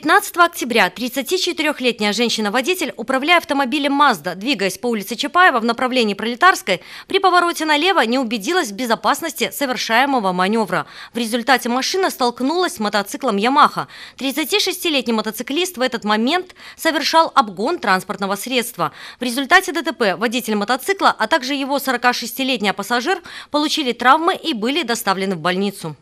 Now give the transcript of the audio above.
15 октября 34-летняя женщина-водитель, управляя автомобилем Mazda, двигаясь по улице Чапаева в направлении Пролетарской, при повороте налево не убедилась в безопасности совершаемого маневра. В результате машина столкнулась с мотоциклом Yamaha. 36-летний мотоциклист в этот момент совершал обгон транспортного средства. В результате ДТП водитель мотоцикла, а также его 46-летний пассажир получили травмы и были доставлены в больницу.